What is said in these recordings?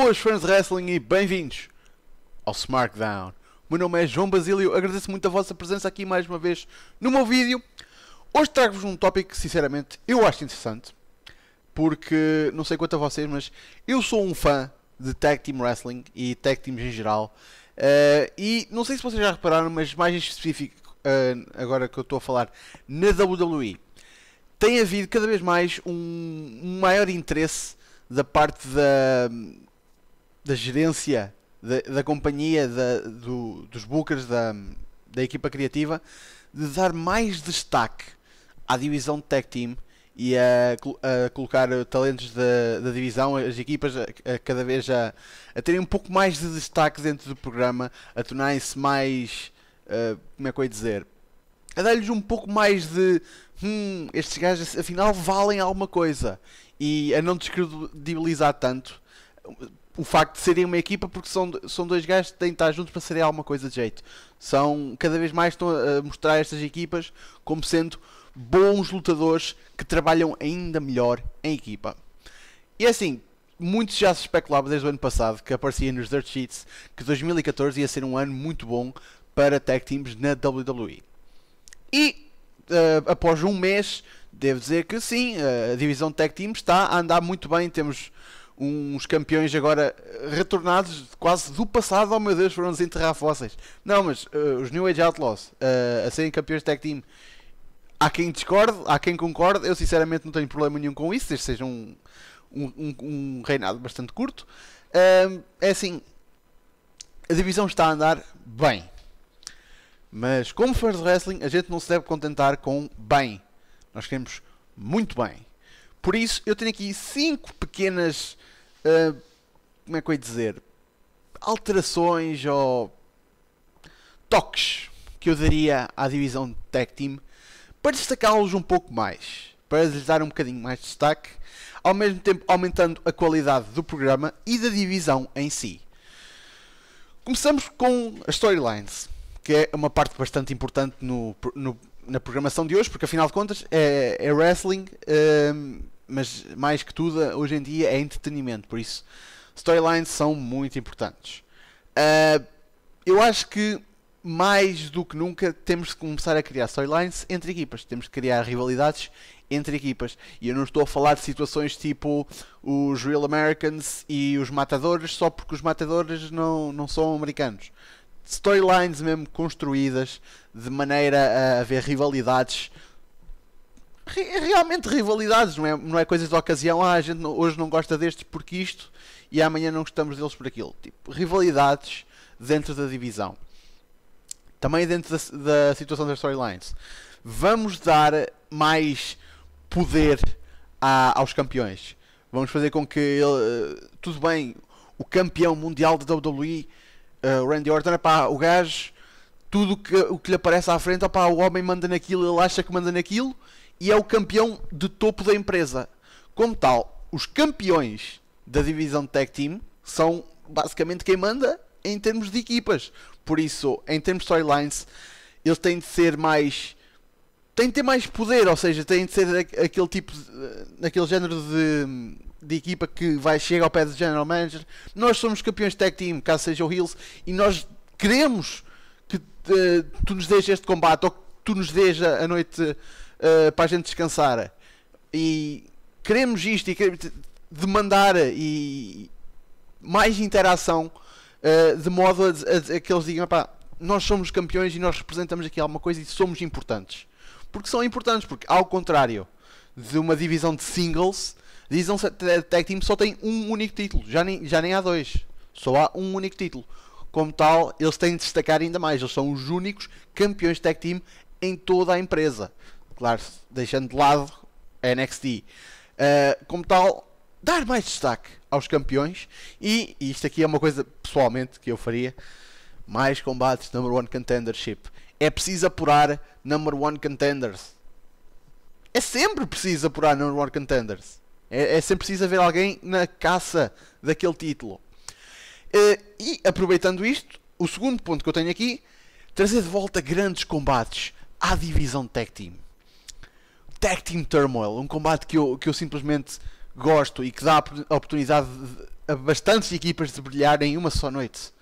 Boas fãs de wrestling e bem-vindos ao SmackDown. O meu nome é João Basílio, agradeço muito a vossa presença aqui mais uma vez no meu vídeo. Hoje trago-vos um tópico que sinceramente eu acho interessante, porque não sei quanto a vocês, mas eu sou um fã de Tag Team Wrestling e Tag Teams em geral. Uh, e não sei se vocês já repararam, mas mais em específico, uh, agora que eu estou a falar, na WWE, tem havido cada vez mais um maior interesse da parte da, da gerência da, da companhia da, do, dos bookers da, da equipa criativa de dar mais destaque à divisão de tech team e a, a colocar talentos da, da, divisão, as equipas a, a cada vez a, a, terem um pouco mais de destaque dentro do programa, a tornarem-se mais, uh, como é que eu ia dizer, a dar-lhes um pouco mais de hum, estes gajos afinal valem alguma coisa e a não descredibilizar tanto o facto de serem uma equipa, porque são, são dois gajos que têm de estar juntos para serem alguma coisa de jeito. São, cada vez mais estão a mostrar estas equipas como sendo bons lutadores que trabalham ainda melhor em equipa. E é assim, muito já se especulava desde o ano passado, que aparecia nos Dirt Sheets, que 2014 ia ser um ano muito bom para tag teams na WWE. E uh, após um mês, devo dizer que sim, eh, a divisão tag teams está a andar muito bem, temos uns campeões agora eh, retornados quase do passado, oh meu Deus, foram desenterrar fósseis. Não, mas uh, os New Age Outlaws uh, a serem campeões de tag team, há quem discorde, há quem concorde. Eu sinceramente não tenho problema nenhum com isso, desde seja um, um, um, reinado bastante curto. Uh, é assim, a divisão está a andar bem, mas como fãs de wrestling, a gente não se deve contentar com bem, nós queremos muito bem. Por isso, eu tenho aqui cinco pequenas ah, como é que eu ia dizer? Alterações ou toques que eu daria à divisão de Tech Team para destacá-los um pouco mais, para lhes dar um bocadinho mais de destaque, ao mesmo tempo aumentando a qualidade do programa e da divisão em si. Começamos com as storylines, que é uma parte bastante importante no, no, na programação de hoje, porque afinal de contas é, é wrestling. Ah, mas mais que tudo, hoje em dia é entretenimento, por isso storylines são muito importantes. Uh, eu acho que mais do que nunca temos de começar a criar storylines entre equipas, temos de criar rivalidades entre equipas. E eu não estou a falar de situações tipo os Real Americans e os Matadores só porque os Matadores não, não são americanos. Storylines mesmo construídas de maneira a haver rivalidades realmente rivalidades, não é, não é coisas de ocasião, ah, a gente hoje não gosta destes porque isto e amanhã não gostamos deles por aquilo. Tipo, rivalidades dentro da divisão. Também dentro da, da situação das storylines. Vamos dar mais poder a, aos campeões. Vamos fazer com que ele. Eh, tudo bem, o campeão mundial da WWE, uh, eh, Randy Orton, opá, é o gajo, tudo que, o que lhe aparece à frente, opá, é o homem manda naquilo, ele acha que manda naquilo e é o campeão de topo da empresa. Como tal, os campeões da divisão de Tag Team são basicamente quem manda em termos de equipas. Por isso, em termos de storylines, eles têm de ser mais. têm de ter mais poder, ou seja, têm de ser aquele tipo. Eh, naquele género de, de equipa que vai chegar ao pé do General Manager. Nós somos campeões de Tag Team, caso seja o Hills, e nós queremos que uh, tu nos dês este combate ou que tu nos dês a, a noite uh, para a gente descansar e queremos isto e queremos demandar e mais interação uh, de modo a, a, a, que eles digam pá, nós somos campeões e nós representamos aqui alguma coisa e somos importantes porque são importantes, porque ao contrário de uma divisão de singles divisão tag team só tem um único título, já nem, já nem há dois só há um único título como tal, eles têm de destacar ainda mais. Eles são os únicos campeões de tag team em toda a empresa claro, deixando de lado a NXT. Uh, eh, como tal, dar mais destaque aos campeões e, e, isto aqui é uma coisa pessoalmente que eu faria mais combates number one contendership é preciso apurar number one contenders é sempre preciso apurar number one contenders é, é sempre preciso haver alguém na caça daquele título uh, e aproveitando isto o segundo ponto que eu tenho aqui trazer de volta grandes combates à divisão de tag team Tag Team Turmoil, um combate que eu, que eu simplesmente gosto e que dá a oportunidade a bastantes equipas de brilhar em uma só noite.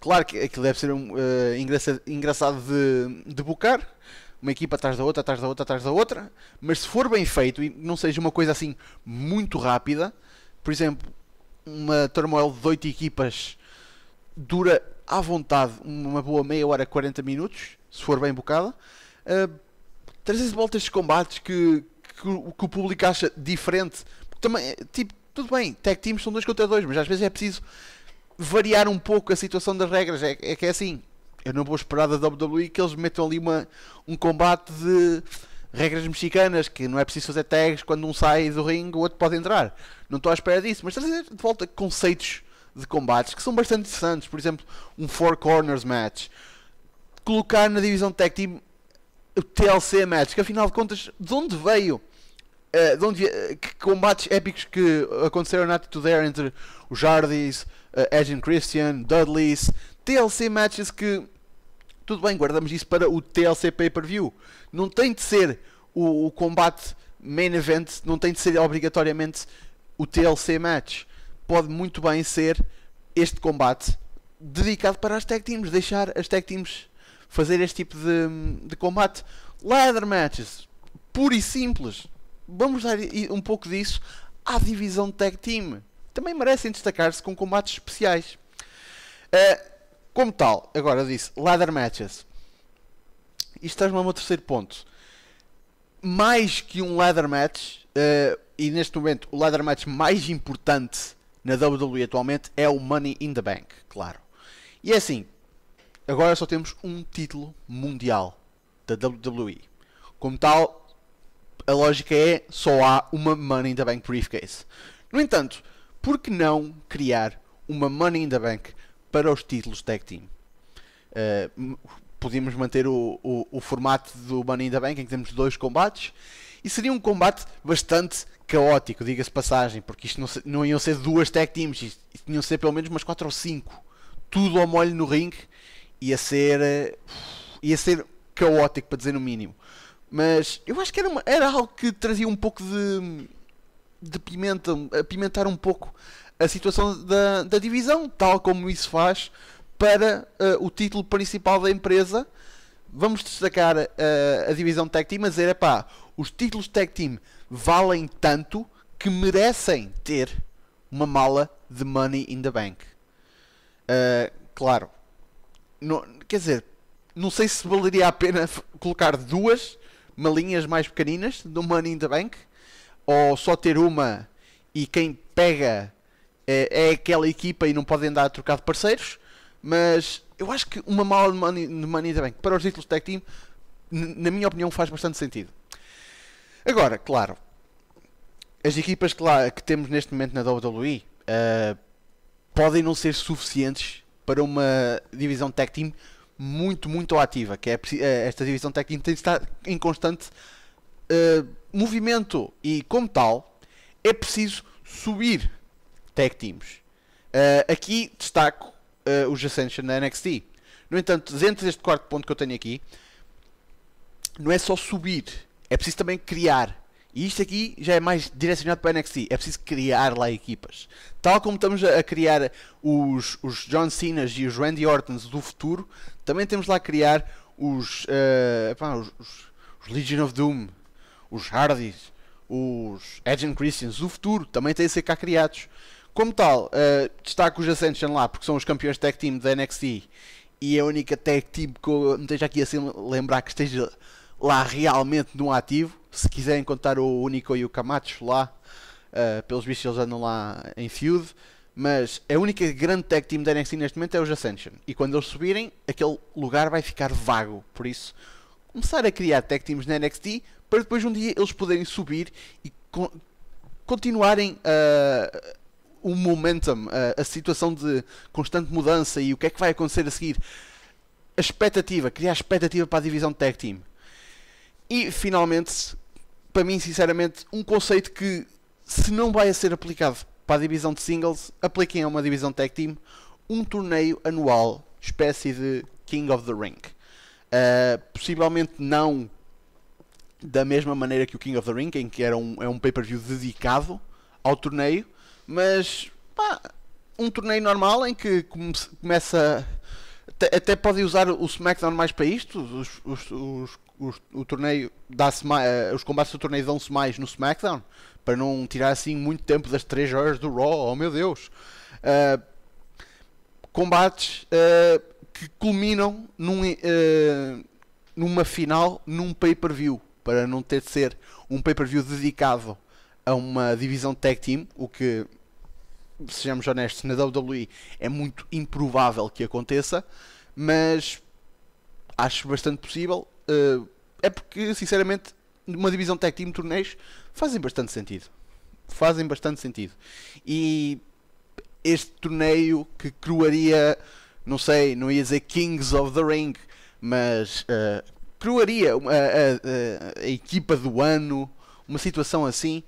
Claro que aquilo deve ser um, uh, eh, engraçado, engraçado de, de bocar, uma equipa atrás da outra, atrás da outra, atrás da outra, mas se for bem feito e não seja uma coisa assim muito rápida, por exemplo, uma turmoil de 8 equipas dura à vontade uma boa meia hora, 40 minutos, se for bem bocada. Uh, trazes voltas de combates que, que, que, o público acha diferente. Porque também, eh, tipo, tudo bem, tag teams são dois contra dois, mas às vezes é preciso variar um pouco a situação das regras. É, é que é assim, eu não vou esperar da WWE que eles metam ali uma, um combate de regras mexicanas, que não é preciso fazer tags quando um sai do ringue, o outro pode entrar. Não estou à espera disso, mas trazer de volta conceitos de combates que são bastante interessantes. Por exemplo, um Four Corners match. Colocar na divisão tag team o TLC é Match, que afinal de contas, de onde veio? Uh, de onde, uh, que combates épicos que aconteceram na Attitude Era entre os Jardis, uh, eh, Edge Christian, Dudleys, TLC matches que tudo bem, guardamos isso para o TLC Pay-Per-View. Não tem de ser o, o, combate main event, não tem de ser obrigatoriamente o TLC match. Pode muito bem ser este combate dedicado para as tag teams, deixar as tag teams fazer este tipo de, de combate. Ladder matches, puro e simples. Vamos dar um pouco disso à divisão de tag team. Também merecem destacar-se com combates especiais. Uh, como tal, agora disse, ladder matches. Isto traz-me ao meu terceiro ponto. Mais que um ladder match, uh, e neste momento o ladder match mais importante na WWE atualmente é o Money in the Bank, claro. E é assim, agora só temos um título mundial da WWE. Como tal, a lógica é só há uma Money in the Bank briefcase. No entanto, por que não criar uma Money in the Bank para os títulos tag team? Uh, podíamos manter o, o, o, formato do Money in the Bank em que temos dois combates e seria um combate bastante caótico, diga-se passagem, porque isto não, não iam ser duas tag teams, isto, isto iam ser pelo menos umas 4 ou 5, tudo ao molho no ringue ia ser. Eh, ia ser caótico, para dizer no mínimo. Mas eu acho que era, uma, era algo que trazia um pouco de. de pimenta, a pimentar um pouco a situação da, da divisão, tal como isso faz para uh, o título principal da empresa. Vamos destacar uh, a divisão Tag Team, mas era pá, os títulos Tag Team valem tanto que merecem ter uma mala de Money in the Bank. Uh, claro, não, quer dizer, não sei se valeria a pena colocar duas malinhas mais pequeninas do Money in the Bank ou só ter uma e quem pega é, é aquela equipa e não podem andar a trocar de parceiros. Mas eu acho que uma mala de Money, de money in the Bank para os títulos de tag team, na minha opinião, faz bastante sentido. Agora, claro, as equipas que, lá, que temos neste momento na WWE uh, eh, podem não ser suficientes para uma divisão tech team muito, muito ativa. Que é, eh, esta divisão tech team tem de estar em constante uh, movimento e, como tal, é preciso subir tech teams. Uh, aqui destaco uh, os Ascension da NXT. No entanto, dentro deste quarto ponto que eu tenho aqui, não é só subir, é preciso também criar. E isto aqui já é mais direcionado para a NXT. É preciso criar lá equipas. Tal como estamos a criar os, os John Cenas e os Randy Ortons do futuro, também temos lá a criar os, uh, os, os, Legion of Doom, os Hardys, os Edge and Christians do futuro. Também têm a ser cá criados. Como tal, uh, destaco os Ascension lá porque são os campeões tag team da NXT e a única tag team que eu me esteja aqui a lembrar que esteja lá realmente num ativo. Se quiserem contar o Único e o Camacho lá, uh, pelos bichos eles andam lá em feud. Mas a única grande tag team da NXT neste momento é os Ascension. E quando eles subirem, aquele lugar vai ficar vago. Por isso, começar a criar tag teams na NXT para depois um dia eles poderem subir e co continuarem uh, o momentum, eh, a situação de constante mudança e o que é que vai acontecer a seguir. A expectativa, criar expectativa para a divisão de tag team. E finalmente, para mim, sinceramente, um conceito que se não vai a ser aplicado para a divisão de singles, apliquem a uma divisão tag team um torneio anual, espécie de King of the Ring. Uh, possivelmente não da mesma maneira que o King of the Ring, em que era um, é um pay-per-view dedicado ao torneio, mas pá, um torneio normal em que come começa. Até, até podem usar o SmackDown mais para isto, os, os, os, os, o torneio dá-se eh, os combates do torneio dão-se mais no SmackDown para não tirar assim muito tempo das 3 horas do Raw, oh meu Deus. Uh, combates uh, que culminam num, uh, numa final num pay-per-view, para não ter de ser um pay-per-view dedicado a uma divisão tag team, o que sejamos honestos, na WWE é muito improvável que aconteça, mas acho bastante possível Uh, é porque, sinceramente, uma divisão tech team torneios fazem bastante sentido. Fazem bastante sentido. E este torneio que cruaria, não sei, não ia dizer Kings of the Ring, mas uh, eh, cruaria a, a, a, a, equipa do ano, uma situação assim,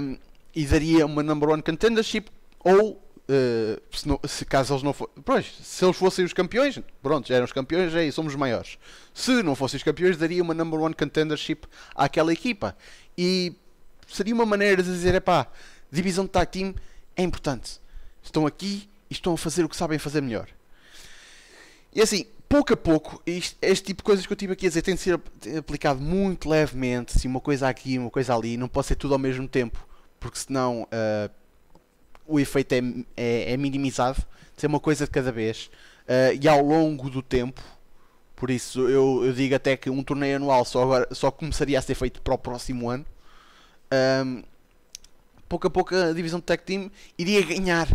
um, eh, e daria uma number one contendership ou eh, se, não, se, caso eles não fossem pois, se eles fossem os campeões, pronto, já eram os campeões, e é, somos maiores. Se não fossem os campeões, daria uma number one contendership àquela equipa. E seria uma maneira de dizer, é pá, divisão de tag team é importante. Estão aqui e estão a fazer o que sabem fazer melhor. E assim, pouco a pouco, isto, este tipo de coisas que eu tive aqui a dizer tem de ser aplicado muito levemente, assim, uma coisa aqui, uma coisa ali, não pode ser tudo ao mesmo tempo, porque senão uh, o efeito é, é, é minimizado, ser uma coisa de cada vez uh, e ao longo do tempo. Por isso eu, eu, digo até que um torneio anual só, agora, só começaria a ser feito para o próximo ano. Um, ehm, pouco a pouco a divisão de Tech Team iria ganhar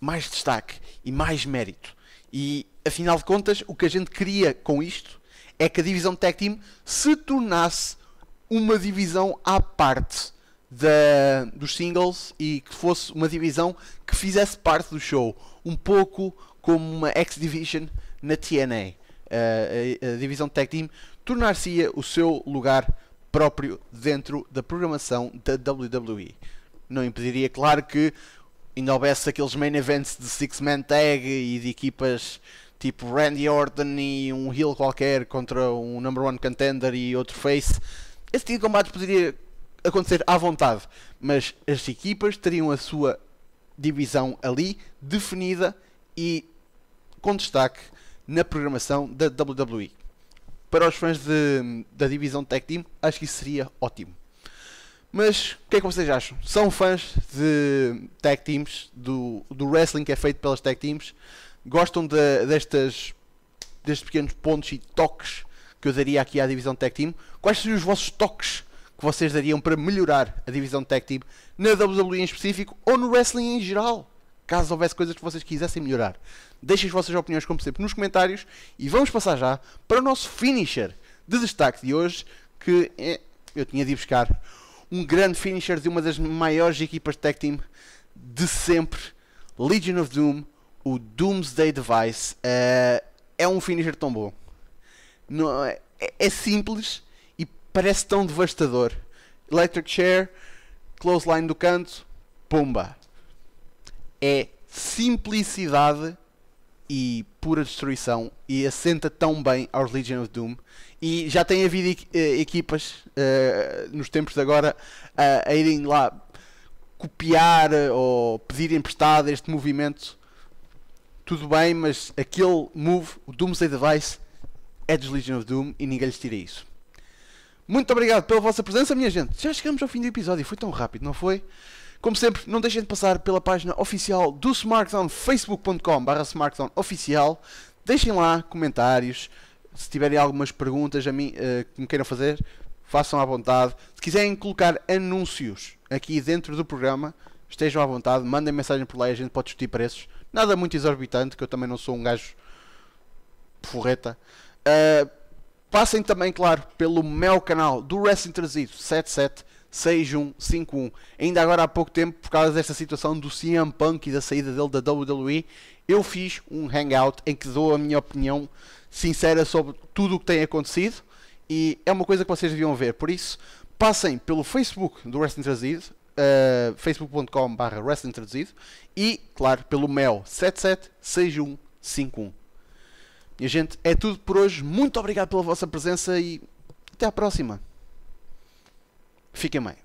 mais destaque e mais mérito. E afinal de contas, o que a gente queria com isto é que a divisão de Tech Team se tornasse uma divisão à parte da, dos singles e que fosse uma divisão que fizesse parte do show, um pouco como uma X Division na TNA. Uh, eh, a, a, divisão de Tag Team tornar se o seu lugar próprio dentro da programação da WWE. Não impediria, claro, que ainda houvesse aqueles main events de six-man tag e de equipas tipo Randy Orton e um heel qualquer contra um number one contender e outro face. Esse tipo de combate poderia acontecer à vontade, mas as equipas teriam a sua divisão ali definida e com destaque na programação da WWE. Para os fãs de, da divisão Tech Team, acho que isso seria ótimo. Mas o que é que vocês acham? São fãs de tag teams, do, do wrestling que é feito pelas tag teams? Gostam de, destas, destes pequenos pontos e toques que eu daria aqui à divisão tag team? Quais seriam os vossos toques que vocês dariam para melhorar a divisão de Tag Team na WWE em específico ou no wrestling em geral? Caso houvesse coisas que vocês quisessem melhorar, deixem as vossas opiniões, como sempre, nos comentários e vamos passar já para o nosso finisher de destaque de hoje. Que é, eu tinha de ir buscar um grande finisher de uma das maiores equipas de tag team de sempre, Legion of Doom, o Doomsday Device. Uh, é um finisher tão bom. Não, é, é simples, parece tão devastador. Electric Chair, clothesline do canto, pumba. É simplicidade e pura destruição e assenta tão bem aos Legion of Doom e já tem havido eh, equipas uh, nos tempos de agora uh, a irem lá copiar eh, ou pedir emprestado este movimento tudo bem, mas aquele move, o Doomsday Device é dos Legion of Doom e ninguém lhes tira isso muito obrigado pela vossa presença, minha gente. Já chegamos ao fim do episódio, foi tão rápido, não foi? Como sempre, não deixem de passar pela página oficial do Smartdown, facebook.com.br oficial. Deixem lá comentários. Se tiverem algumas perguntas a mim uh, que me queiram fazer, façam à vontade. Se quiserem colocar anúncios aqui dentro do programa, estejam à vontade, mandem mensagem por lá e a gente pode discutir preços. Nada muito exorbitante, que eu também não sou um gajo forreta. Uh, eh, Passem também, claro, pelo meu canal do Wrestling Trazido 776151. Ainda agora há pouco tempo, por causa desta situação do CM Punk e da saída dele da WWE, eu fiz um hangout em que dou a minha opinião sincera sobre tudo o que tem acontecido e é uma coisa que vocês deviam ver. Por isso, passem pelo Facebook do Wrestling Trazido, uh, eh, facebook.com/wrestlingtraduzido e, claro, pelo mail 776151. E gente, é tudo por hoje. Muito obrigado pela vossa presença e até à próxima. Fiquem bem.